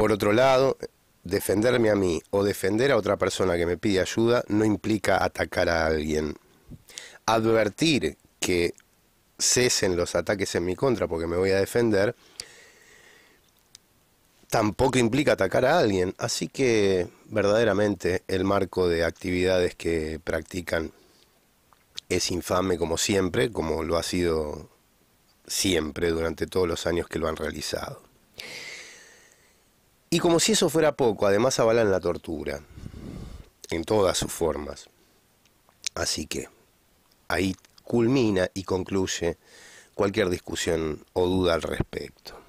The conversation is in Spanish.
Por otro lado, defenderme a mí o defender a otra persona que me pide ayuda no implica atacar a alguien. Advertir que cesen los ataques en mi contra porque me voy a defender tampoco implica atacar a alguien. Así que verdaderamente el marco de actividades que practican es infame como siempre, como lo ha sido siempre durante todos los años que lo han realizado. Y como si eso fuera poco, además avalan la tortura, en todas sus formas. Así que ahí culmina y concluye cualquier discusión o duda al respecto.